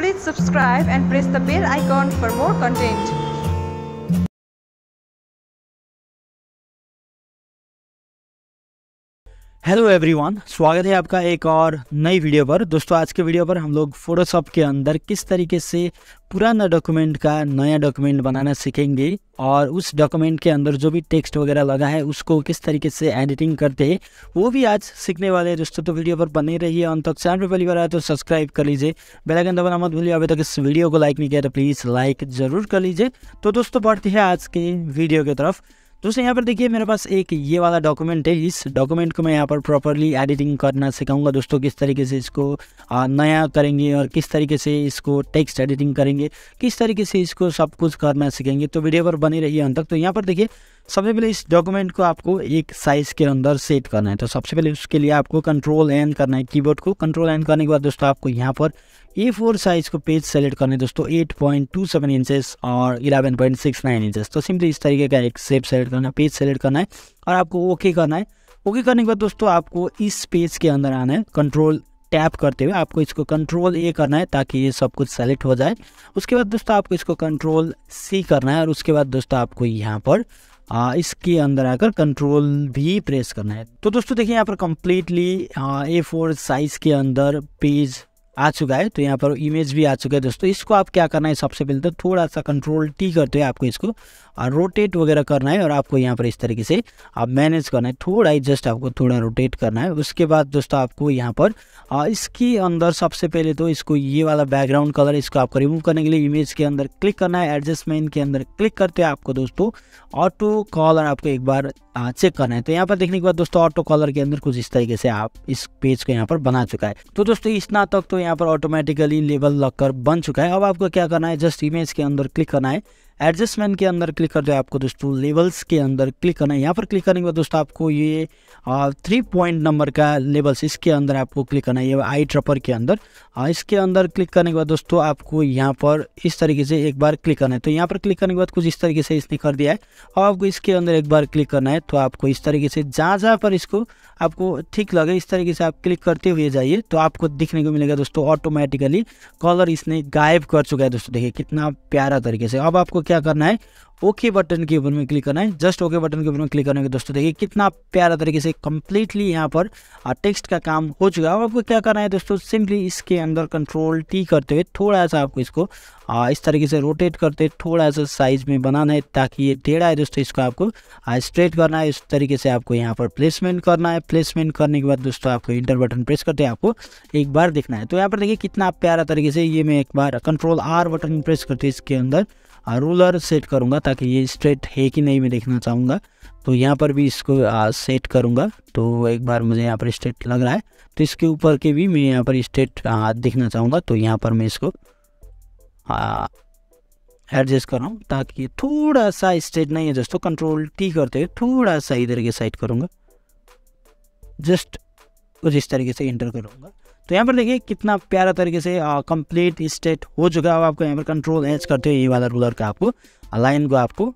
Please subscribe and press the bell icon for more content. Hello everyone स्वागत है आपका एक और नई वीडियो पर दोस्तों आज के वीडियो पर हम लोग फोटोशॉप के अंदर किस तरीके से पुराना डॉक्यूमेंट का नया डॉक्यूमेंट बनाना सीखेंगे और उस डॉक्यूमेंट के अंदर जो भी टेक्स्ट वगैरह लगा है उसको किस तरीके से एडिटिंग करते हैं वो भी आज सीखने वाले हैं दोस्तों तो वीडियो पर बने रहिए अंत तक चैनल पर पहली बार आए तो सब्सक्राइब कर लीजिए बेलाइकन दबाना मत भूलिए अभी तक इस वीडियो को लाइक नहीं किया तो प्लीज़ लाइक ज़रूर कर लीजिए तो दोस्तों बढ़ते हैं आज के वीडियो की तरफ दोस्तों यहाँ पर देखिए मेरे पास एक ये वाला डॉक्यूमेंट है इस डॉक्यूमेंट को मैं यहाँ पर प्रॉपरली एडिटिंग करना सिखाऊंगा दोस्तों किस तरीके से इसको नया करेंगे और किस तरीके से इसको टेक्स्ट एडिटिंग करेंगे किस तरीके से इसको सब कुछ करना सीखेंगे तो वीडियो पर बनी रही है अंत तक तो यहाँ पर देखिए सबसे पहले इस डॉक्यूमेंट को आपको एक साइज़ के अंदर सेट करना है तो सबसे पहले उसके लिए आपको कंट्रोल एन करना है कीबोर्ड को कंट्रोल एन करने के बाद दोस्तों आपको यहाँ पर ए फोर साइज़ को पेज सेलेक्ट करना है दोस्तों eight point two seven inches और eleven point six nine inches तो सिंपली इस तरीके का एक सेप सेलेक्ट करना है पेज सेलेक्ट करना है और आपको ओके करना है ओके करने के बाद दोस्तों आपको इस पेज के अंदर आना है कंट्रोल टैप करते हुए आपको इसको कंट्रोल ए करना है ताकि ये सब कुछ सेलेक्ट हो जाए उसके बाद दोस्तों आपको इसको कंट्रोल सी करना है और उसके बाद दोस्तों आपको यहाँ पर आ, इसके अंदर आकर कंट्रोल भी प्रेस करना है तो दोस्तों देखिए यहाँ पर कंप्लीटली ए फोर साइज़ के अंदर पेज आ चुका है तो यहाँ पर इमेज भी आ चुका है दोस्तों इसको आप क्या करना है सबसे पहले तो थोड़ा सा कंट्रोल टी करते हैं आपको इसको और रोटेट वगैरह करना है और आपको यहाँ पर इस तरीके से आप मैनेज करना है थोड़ा ही जस्ट आपको थोड़ा रोटेट करना है उसके बाद दोस्तों आपको यहाँ पर इसके अंदर सबसे पहले तो इसको ये वाला बैकग्राउंड कलर इसको आपको रिमूव करने के लिए इमेज के अंदर क्लिक करना है एडजस्टमेंट के अंदर क्लिक करते हैं आपको दोस्तों ऑटो कॉलर आपको एक बार चेक करना है तो यहाँ पर देखने के बाद दोस्तों ऑटो कॉलर के अंदर कुछ इस तरीके से आप इस पेज को यहाँ पर बना चुका है तो दोस्तों इतना तक तो यहाँ यहाँ पर ऑटोमेटिकली लेबल लॉकर बन चुका है अब आपको क्या करना है जस्ट इमेज के अंदर क्लिक करना है एडजस्टमेंट के अंदर क्लिक कर दो आपको दोस्तों लेवल्स के अंदर क्लिक करना है यहाँ पर क्लिक करने के बाद दोस्तों आपको ये थ्री पॉइंट नंबर का लेवल्स इसके अंदर आपको क्लिक करना है ये आई ट्रपर के अंदर इसके अंदर क्लिक करने के बाद दोस्तों आपको यहाँ पर इस तरीके से एक बार क्लिक करना है तो यहाँ पर क्लिक करने के बाद कुछ इस तरीके से इसने कर दिया है और आपको इसके अंदर एक बार क्लिक करना है तो आपको इस तरीके से जहाँ जहाँ पर इसको आपको ठीक लगे इस तरीके से आप क्लिक करते हुए जाइए तो आपको दिखने को मिलेगा दोस्तों ऑटोमेटिकली कलर इसने गायब कर चुका है दोस्तों देखिए कितना प्यारा तरीके से अब आपको क्या करना है ओके okay बटन के ऊपर में क्लिक करना है जस्ट ओके बटन के ऊपर में क्लिक करने के दोस्तों देखिए कितना प्यारा तरीके से कम्प्लीटली यहाँ पर टेक्स्ट का काम हो चुका है आपको क्या करना है दोस्तों सिंपली इसके अंदर कंट्रोल टी करते हुए थोड़ा सा आपको इसको आ, इस तरीके से रोटेट करते थोड़ा सा साइज में बनाना है ताकि ये टेढ़ा है दोस्तों इसको आपको स्ट्रेट करना है इस तरीके से आपको यहाँ पर प्लेसमेंट करना है प्लेसमेंट करने के बाद दोस्तों आपको इंटर बटन प्रेस करते हैं आपको एक बार देखना है तो यहाँ पर देखिए कितना प्यारा तरीके से ये मैं एक बार कंट्रोल आर बटन प्रेस करते इसके अंदर रूलर सेट करूँगा ताकि ये स्ट्रेट है कि नहीं मैं देखना चाहूँगा तो यहाँ पर भी इसको आ, सेट करूँगा तो एक बार मुझे यहाँ पर स्ट्रेट लग रहा है तो इसके ऊपर के भी मैं यहाँ पर स्ट्रेट देखना चाहूँगा तो यहाँ पर मैं इसको एडजस्ट कर रहा हूँ ताकि थोड़ा सा स्ट्रेट नहीं है जस्ट कंट्रोल तो टी करते हुए थोड़ा सा इधर के साइड करूँगा जस्ट कुछ इस तरीके से इंटर करूँगा तो यहाँ पर देखिए कितना प्यारा तरीके से कंप्लीट स्टेट हो चुका है आपको यहाँ पर कंट्रोल एच करते हुए ये वाला रूलर का आपको लाइन को आपको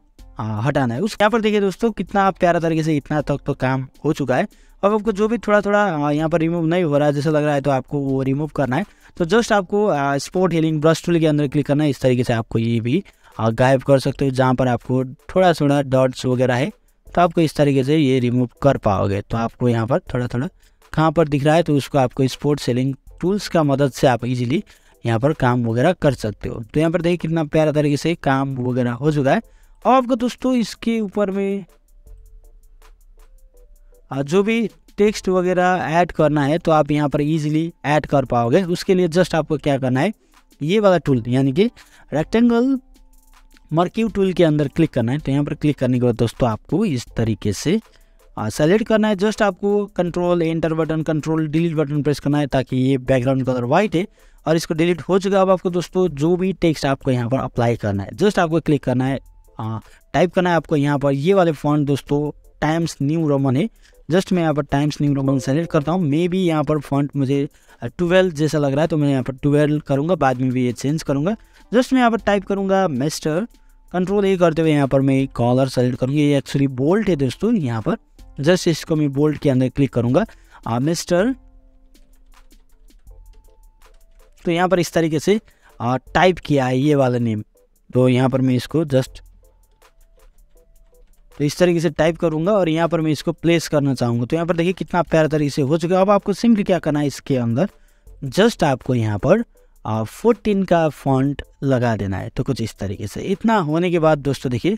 आ, हटाना है उस यहाँ पर देखिए दोस्तों कितना प्यारा तरीके से इतना तक तो काम हो चुका है अब आपको जो भी थोड़ा थोड़ा यहाँ पर रिमूव नहीं हो रहा है जैसा लग रहा है तो आपको वो रिमूव करना है तो जस्ट आपको स्पोर्ट हीलिंग ब्रश टूल के अंदर क्लिक करना है इस तरीके से आपको ये भी गायब कर सकते हो जहाँ पर आपको थोड़ा थोड़ा डॉट्स वगैरह है तो आपको इस तरीके से ये रिमूव कर पाओगे तो आपको यहाँ पर थोड़ा थोड़ा कहाँ पर दिख रहा है तो उसको आपको स्पोर्ट सेलिंग टूल्स का मदद से आप इजीली यहाँ पर काम वगैरह कर सकते हो तो यहाँ पर देखिए कितना प्यारा तरीके से काम वगैरह हो चुका है और आपको दोस्तों इसके ऊपर में जो भी टेक्स्ट वगैरह ऐड करना है तो आप यहाँ पर इजीली ऐड कर पाओगे उसके लिए जस्ट आपको क्या करना है ये वाला टूल यानी कि रेक्टेंगल मर्क्यू टूल के अंदर क्लिक करना है तो यहाँ पर क्लिक करने के बाद दोस्तों आपको इस तरीके से सेलेक्ट हाँ, करना है जस्ट आपको control enter button control delete button press करना है ताकि ये बैकग्राउंड कलर व्हाइट है और इसको डिलीट हो चुका अब आपको दोस्तों जो भी टेक्स्ट आपको यहाँ पर अप्लाई करना है जस्ट आपको क्लिक करना है टाइप हाँ, करना है आपको यहाँ पर ये वाले फोन दोस्तों टाइम्स न्यू रोमन है जस्ट मैं यहाँ पर टाइम्स न्यू रोमन सेलेक्ट करता हूँ मे भी यहाँ पर फॉन्ट मुझे ट्वेल्व जैसा लग रहा है तो मैं यहाँ पर ट्वेल्व करूँगा बाद में भी ये चेंज करूँगा जस्ट मैं यहाँ पर टाइप करूँगा मेस्टर कंट्रोल ये करते हुए यहाँ पर मैं कॉलर सेलेक्ट करूँगी ये एक्चुअली बोल्ट है दोस्तों यहाँ पर जस्ट इसको मैं बोल्ड के अंदर क्लिक करूंगा आ, मिस्टर तो यहाँ पर इस तरीके से आ, टाइप किया है ये वाला नेम तो यहाँ पर मैं इसको जस्ट तो इस तरीके से टाइप करूंगा और यहाँ पर मैं इसको प्लेस करना चाहूंगा तो यहाँ पर देखिए कितना प्यारा तरीके से हो चुका है अब आपको सिंपली क्या करना है इसके अंदर जस्ट आपको यहाँ पर फोर्टीन का फॉन्ट लगा देना है तो कुछ इस तरीके से इतना होने के बाद दोस्तों देखिए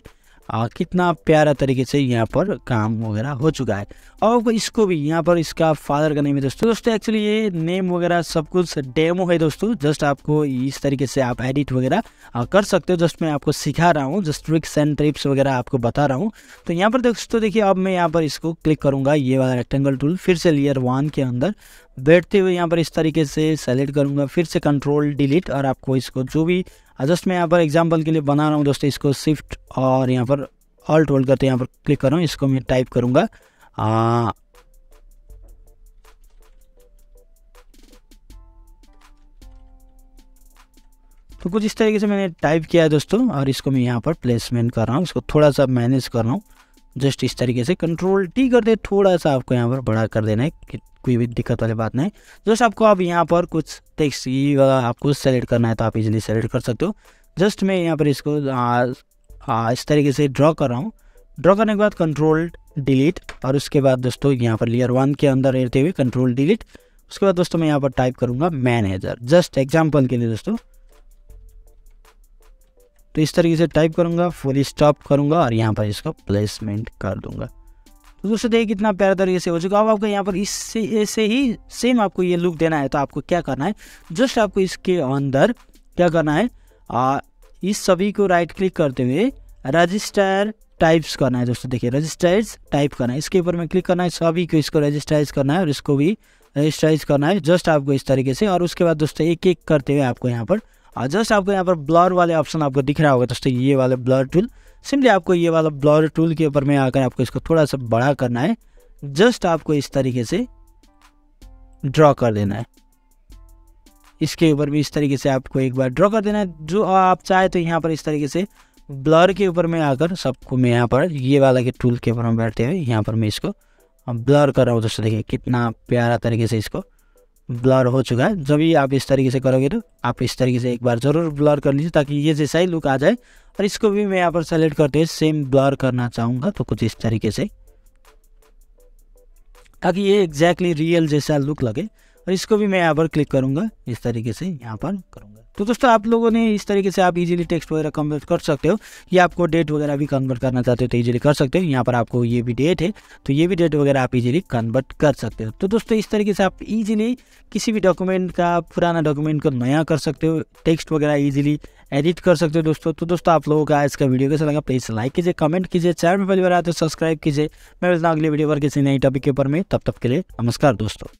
आ, कितना प्यारा तरीके से यहाँ पर काम वगैरह हो चुका है और इसको भी यहाँ पर इसका फादर का नेम है दोस्तों दोस्तों एक्चुअली ये नेम वगैरह सब कुछ डेमो है दोस्तों जस्ट आपको इस तरीके से आप एडिट वगैरह कर सकते हो जस्ट मैं आपको सिखा रहा हूँ जस्ट ट्रिक्स एंड ट्रिप्स वगैरह आपको बता रहा हूँ तो यहाँ पर दोस्तों देखिए अब मैं यहाँ पर इसको क्लिक करूँगा ये वाला रेक्टेंगल टूल फिर से लेयर वन के अंदर बैठते हुए यहाँ पर इस तरीके से सेलेक्ट करूँगा फिर से कंट्रोल डिलीट और आपको इसको जो भी जस्ट मैं यहाँ पर एग्जाम्पल के लिए बना रहा हूँ दोस्तों इसको शिफ्ट और यहाँ पर ऑल्ट होल्ड करते यहाँ पर क्लिक कर रहा हूँ इसको मैं टाइप करूँगा हाँ। तो कुछ इस तरीके से मैंने टाइप किया है दोस्तों और इसको मैं यहाँ पर प्लेसमेंट कर रहा हूँ इसको थोड़ा सा मैनेज कर रहा हूँ जस्ट इस तरीके से कंट्रोल टी करते थोड़ा सा आपको यहाँ पर बड़ा कर देना है कोई भी दिक्कत वाली बात नहीं जस्ट आपको अब यहाँ पर कुछ टेक्स आपको सेलेक्ट करना है तो आप इजीली सेलेक्ट कर सकते हो जस्ट मैं यहाँ पर इसको आ, आ, इस तरीके से ड्रॉ कर रहा हूँ ड्रॉ करने के बाद कंट्रोल डिलीट और उसके बाद दोस्तों यहाँ पर लेयर वन के अंदर रहते हुए कंट्रोल डिलीट उसके बाद दोस्तों मैं यहाँ पर टाइप करूँगा मैनेजर जस्ट एग्जाम्पल के लिए दोस्तों तो इस तरीके से टाइप करूँगा फुल स्टॉप करूँगा और यहाँ पर इसको प्लेसमेंट कर दूँगा दोस्तों देखिए कितना प्यारा तरीके से हो चुका अब आपको यहाँ पर इससे ऐसे ही सेम आपको ये लुक देना है तो आपको क्या करना है जस्ट आपको इसके अंदर क्या करना है आ, इस सभी को राइट क्लिक करते हुए रजिस्टर टाइप्स करना है दोस्तों देखिए रजिस्टर्स टाइप करना है इसके ऊपर में क्लिक करना है सभी को इसको रजिस्टराइज करना है और इसको भी रजिस्टराइज करना है जस्ट आपको इस तरीके से और उसके बाद दोस्तों एक एक करते हुए आपको यहाँ पर जस्ट आपको यहाँ पर ब्लर वाले ऑप्शन आपको दिख रहा होगा दोस्तों ये वाले ब्लर टूल सिंपली आपको ये वाला ब्लॉर टूल के ऊपर में आकर आपको इसको थोड़ा सा बड़ा करना है जस्ट आपको इस तरीके से ड्रॉ कर देना है इसके ऊपर भी इस तरीके से आपको एक बार ड्रॉ कर देना है जो आप चाहे तो यहाँ पर इस तरीके से ब्लर के ऊपर में आकर सबको मैं यहाँ पर ये वाला के टूल के ऊपर में बैठते हुए यहाँ पर मैं इसको ब्लर कर रहा हूँ दोस्तों देखिए कितना प्यारा तरीके से इसको ब्लर हो चुका है जब भी आप इस तरीके से करोगे तो आप इस तरीके से एक बार ज़रूर ब्लर कर लीजिए ताकि ये जैसा ही लुक आ जाए और इसको भी मैं यहाँ पर सेलेक्ट करते सेम ब्लर करना चाहूँगा तो कुछ इस तरीके से ताकि ये एग्जैक्टली रियल जैसा लुक लगे और इसको भी मैं यहाँ पर क्लिक करूँगा इस तरीके से यहाँ पर करूँगा तो दोस्तों आप लोगों ने इस तरीके से आप इजीली टेक्स्ट वगैरह कन्वर्ट कर सकते हो या आपको डेट वगैरह भी कन्वर्ट करना चाहते हो तो इजीली कर सकते हो यहाँ पर आपको ये भी डेट है तो ये भी डेट वगैरह आप इजीली कन्वर्ट कर सकते हो तो दोस्तों इस तरीके से आप इजीली किसी भी डॉक्यूमेंट का पुराना डॉक्यूमेंट को नया कर सकते हो टेक्स्ट वगैरह ईजिली एडिट कर सकते हो दोस्तों तो दोस्तों आप लोगों का आज का वीडियो कैसा लगा प्लीज़ लाइक कीजिए कमेंट कीजिए चैनल में पहली बार आते तो सब्सक्राइब कीजिए मैं मिलता अगले वीडियो पर किसी नई टॉपिक के ऊपर में तब तक के लिए नमस्कार दोस्तों